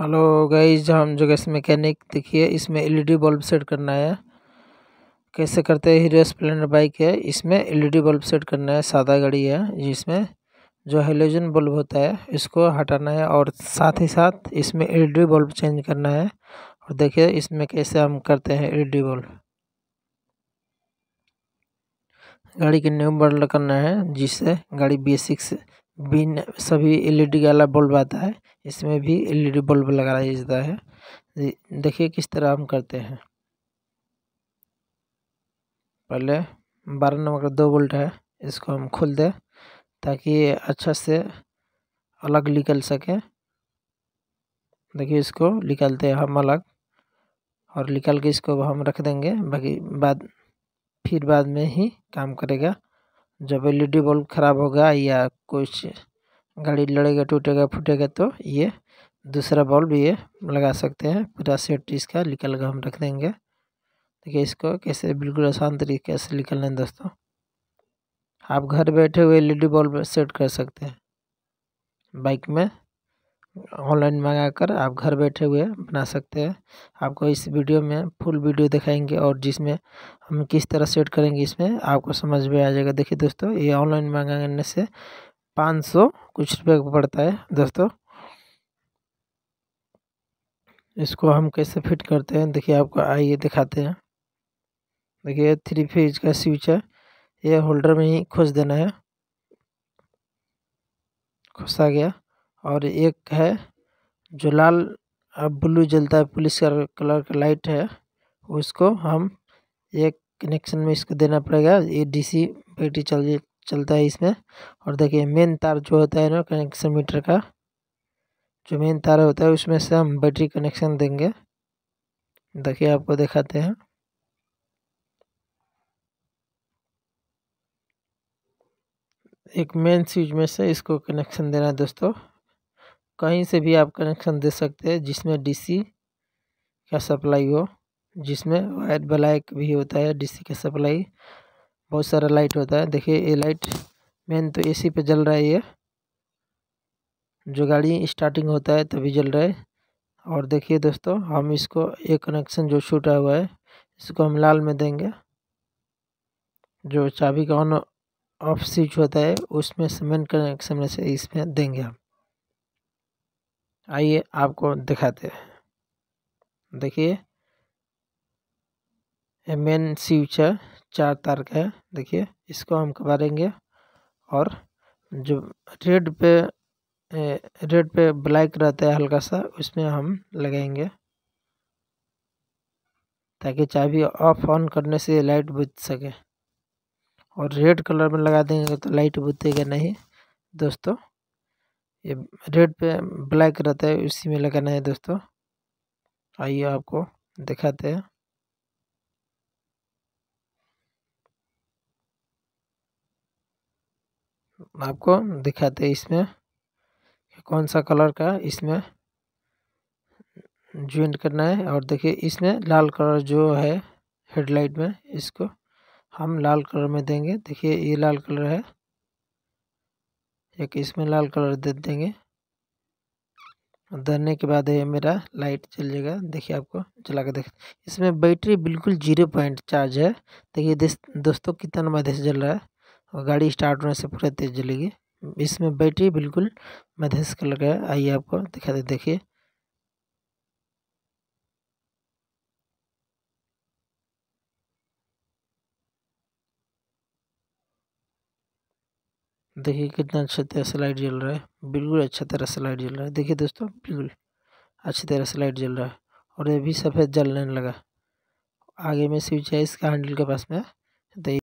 hello guys हम जो gas mechanic देखिए इसमें एलईडी बल्ब सेट करना है कैसे करते हैं हीरो स्प्लेंडर बाइक है इसमें एलईडी बल्ब सेट करना है सादा गाड़ी है जिसमें जो हेलोजन बल्ब होता है इसको हटाना है और साथ ही साथ इसमें एलईडी बल्ब चेंज करना है और देखिए इसमें कैसे हम करते हैं एलईडी बल्ब गाड़ी के न्यू बल्ब करना है जिससे गाड़ी बी सिक्स बिन सभी एल ई डी वाला बल्ब आता है इसमें भी एल ई डी बल्ब लगाया जाता है देखिए किस तरह हम करते हैं पहले बारह नंबर का दो बोल्ट है इसको हम खोल दें ताकि अच्छा से अलग निकल सके देखिए इसको निकालते हैं हम अलग और निकाल के इसको हम रख देंगे बाकी बाद फिर बाद में ही काम करेगा जब एल ई डी बल्ब खराब होगा या कुछ गाड़ी लड़ेगा टूटेगा फूटेगा तो ये दूसरा बल्ब ये लगा सकते हैं पूरा सेट इसका निकल कर हम रख देंगे देखिए इसको कैसे बिल्कुल आसान तरीके से निकल लें दोस्तों आप घर बैठे हुए L E D bulb set कर सकते हैं बाइक में ऑनलाइन मंगाकर आप घर बैठे हुए बना सकते हैं आपको इस वीडियो में फुल वीडियो दिखाएंगे और जिसमें हम किस तरह सेट करेंगे इसमें आपको समझ में आ जाएगा देखिए दोस्तों ये ऑनलाइन मंगाने से पाँच सौ कुछ रुपये का पड़ता है दोस्तों इसको हम कैसे फिट करते हैं देखिए आपको आइए दिखाते हैं देखिए थ्री फेज का स्विच है ये होल्डर में ही खोज देना है खोसा गया और एक है जो लाल ब्लू जलता है पुलिस का कलर का लाइट है उसको हम एक कनेक्शन में इसको देना पड़ेगा ये डीसी बैटरी चल चलता है इसमें और देखिए मेन तार जो होता है ना कनेक्शन मीटर का जो मेन तार होता है उसमें से हम बैटरी कनेक्शन देंगे देखिए आपको दिखाते हैं एक मेन स्विच में से इसको कनेक्शन देना है दोस्तों कहीं से भी आप कनेक्शन दे सकते हैं जिसमें डीसी का सप्लाई हो जिसमें वायर ब्लैक भी होता है डीसी का सप्लाई बहुत सारा लाइट होता है देखिए ये लाइट मेन तो एसी पे जल रहा है ये जो गाड़ी स्टार्टिंग होता है तभी जल रहा है और देखिए दोस्तों हम इसको ये कनेक्शन जो छूटा हुआ है इसको हम लाल में देंगे जो चाबी का ऑन ऑफ स्विच होता है उसमें सीमेंट कनेक्शन में से इसमें देंगे हम आइए आपको दिखाते हैं देखिए मेन फ्यूचर चार तार का है देखिए इसको हम कबारेंगे और जो रेड पे रेड पे ब्लैक रहता है हल्का सा उसमें हम लगाएंगे ताकि चाबी ऑफ ऑन करने से लाइट बुझ सके और रेड कलर में लगा देंगे तो लाइट बुझेगा नहीं दोस्तों ये रेड पे ब्लैक रहता है उसी में लगाना है दोस्तों आइए आपको दिखाते हैं आपको दिखाते हैं इसमें कौन सा कलर का इसमें ज्वाइंट करना है और देखिए इसमें लाल कलर जो है हेडलाइट में इसको हम लाल कलर में देंगे देखिए ये लाल कलर है एक इसमें लाल कलर दे देंगे धरने के बाद ये मेरा लाइट चल जाएगा देखिए आपको चला के देख इसमें बैटरी बिल्कुल जीरो पॉइंट चार्ज है देखिए दोस्तों कितना मध्य से जल रहा है और गाड़ी स्टार्ट होने से पूरा तेज जलेगी इसमें बैटरी बिल्कुल मधेस कलर का है आइए आपको दिखा दे देखिए देखिए कितना अच्छे तरह से लाइट जल रहा है बिल्कुल अच्छा तरह से लाइट जल रहा है देखिए दोस्तों बिल्कुल अच्छी तरह से लाइट जल रहा है और ये भी सफ़ेद जलने लगा आगे में स्विच है इसका हैंडल के पास में